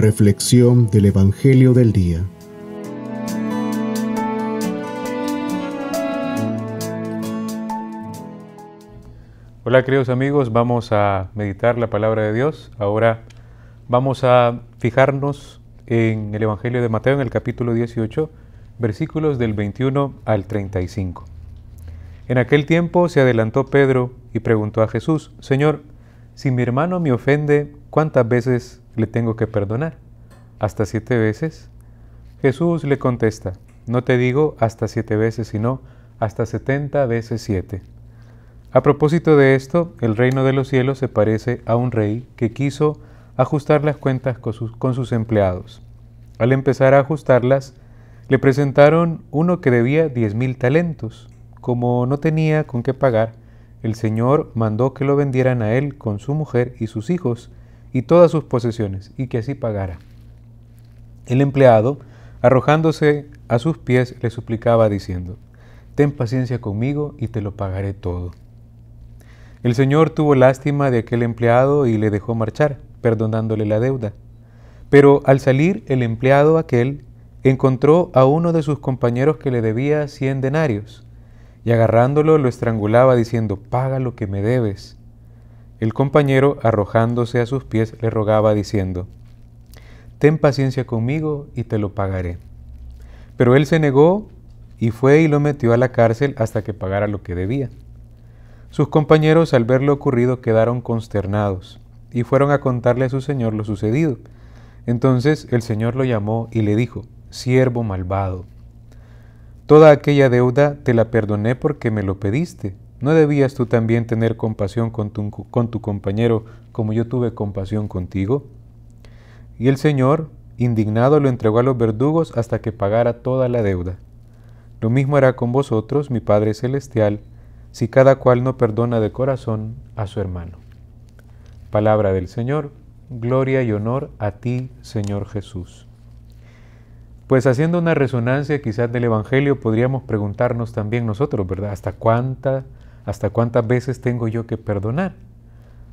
Reflexión del Evangelio del Día. Hola queridos amigos, vamos a meditar la palabra de Dios. Ahora vamos a fijarnos en el Evangelio de Mateo en el capítulo 18, versículos del 21 al 35. En aquel tiempo se adelantó Pedro y preguntó a Jesús, Señor, si mi hermano me ofende, ¿cuántas veces le tengo que perdonar? ¿Hasta siete veces? Jesús le contesta, no te digo hasta siete veces, sino hasta setenta veces siete. A propósito de esto, el reino de los cielos se parece a un rey que quiso ajustar las cuentas con sus, con sus empleados. Al empezar a ajustarlas, le presentaron uno que debía diez mil talentos. Como no tenía con qué pagar, el Señor mandó que lo vendieran a él con su mujer y sus hijos y todas sus posesiones, y que así pagara. El empleado, arrojándose a sus pies, le suplicaba diciendo, Ten paciencia conmigo y te lo pagaré todo. El Señor tuvo lástima de aquel empleado y le dejó marchar, perdonándole la deuda. Pero al salir el empleado aquel encontró a uno de sus compañeros que le debía cien denarios, y agarrándolo lo estrangulaba diciendo, Paga lo que me debes. El compañero, arrojándose a sus pies, le rogaba diciendo, Ten paciencia conmigo y te lo pagaré. Pero él se negó y fue y lo metió a la cárcel hasta que pagara lo que debía. Sus compañeros al ver lo ocurrido quedaron consternados y fueron a contarle a su señor lo sucedido. Entonces el señor lo llamó y le dijo, Siervo malvado, toda aquella deuda te la perdoné porque me lo pediste ¿No debías tú también tener compasión con tu, con tu, compañero como yo tuve compasión contigo? Y el Señor, indignado, lo entregó a los verdugos hasta que pagara toda la deuda. Lo mismo hará con vosotros, mi Padre Celestial, si cada cual no perdona de corazón a su hermano. Palabra del Señor, gloria y honor a ti, Señor Jesús. Pues haciendo una resonancia quizás del Evangelio, podríamos preguntarnos también nosotros, ¿verdad? ¿Hasta cuánta ¿Hasta cuántas veces tengo yo que perdonar?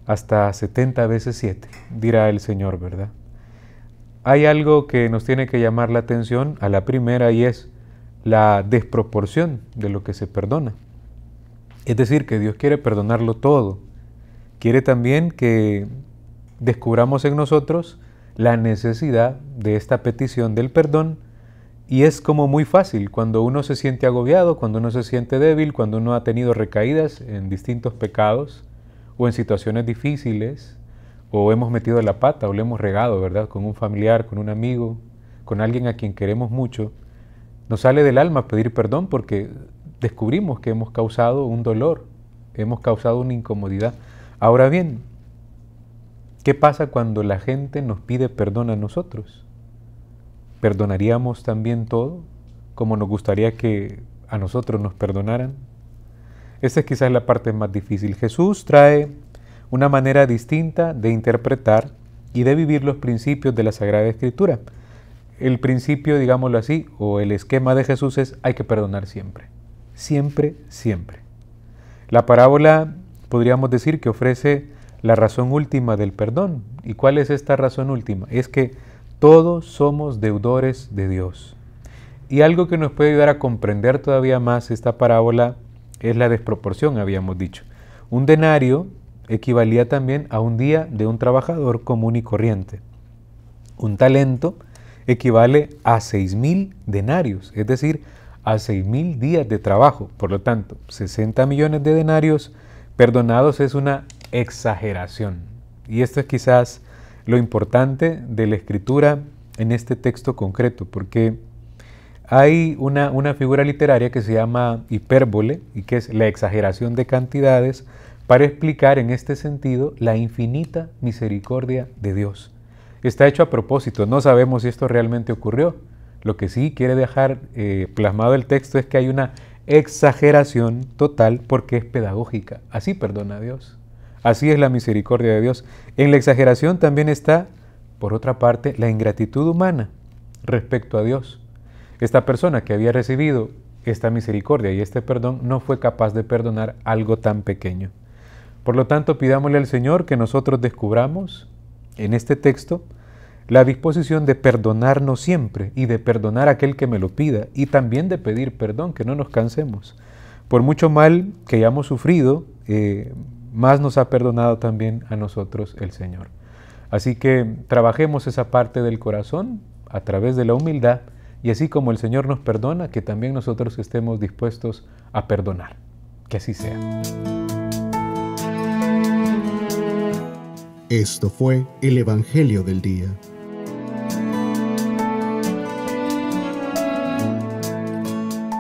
Hasta 70 veces 7, dirá el Señor, ¿verdad? Hay algo que nos tiene que llamar la atención a la primera y es la desproporción de lo que se perdona. Es decir, que Dios quiere perdonarlo todo. Quiere también que descubramos en nosotros la necesidad de esta petición del perdón y es como muy fácil, cuando uno se siente agobiado, cuando uno se siente débil, cuando uno ha tenido recaídas en distintos pecados o en situaciones difíciles, o hemos metido la pata o le hemos regado, ¿verdad? Con un familiar, con un amigo, con alguien a quien queremos mucho, nos sale del alma pedir perdón porque descubrimos que hemos causado un dolor, hemos causado una incomodidad. Ahora bien, ¿qué pasa cuando la gente nos pide perdón a nosotros? ¿Perdonaríamos también todo como nos gustaría que a nosotros nos perdonaran? Esta es quizás la parte más difícil. Jesús trae una manera distinta de interpretar y de vivir los principios de la Sagrada Escritura. El principio, digámoslo así, o el esquema de Jesús es hay que perdonar siempre. Siempre, siempre. La parábola podríamos decir que ofrece la razón última del perdón. ¿Y cuál es esta razón última? Es que todos somos deudores de Dios. Y algo que nos puede ayudar a comprender todavía más esta parábola es la desproporción, habíamos dicho. Un denario equivalía también a un día de un trabajador común y corriente. Un talento equivale a mil denarios, es decir, a mil días de trabajo. Por lo tanto, 60 millones de denarios perdonados es una exageración. Y esto es quizás lo importante de la escritura en este texto concreto, porque hay una, figura literaria que se llama hipérbole y que es la exageración de cantidades para explicar en este sentido la infinita misericordia de Dios. Está hecho a propósito, no sabemos si esto realmente ocurrió. Lo que sí quiere dejar eh, plasmado el texto es que hay una exageración total porque es pedagógica. Así perdona a Dios. Así es la misericordia de Dios. En la exageración también está, por otra parte, la ingratitud humana respecto a Dios. Esta persona que había recibido esta misericordia y este perdón no fue capaz de perdonar algo tan pequeño. Por lo tanto, pidámosle al Señor que nosotros descubramos en este texto la disposición de perdonarnos siempre y de perdonar a aquel que me lo pida y también de pedir perdón, que no nos cansemos. Por mucho mal que hayamos sufrido, eh, más nos ha perdonado también a nosotros el Señor. Así que trabajemos esa parte del corazón a través de la humildad y así como el Señor nos perdona, que también nosotros estemos dispuestos a perdonar. Que así sea. Esto fue el Evangelio del Día.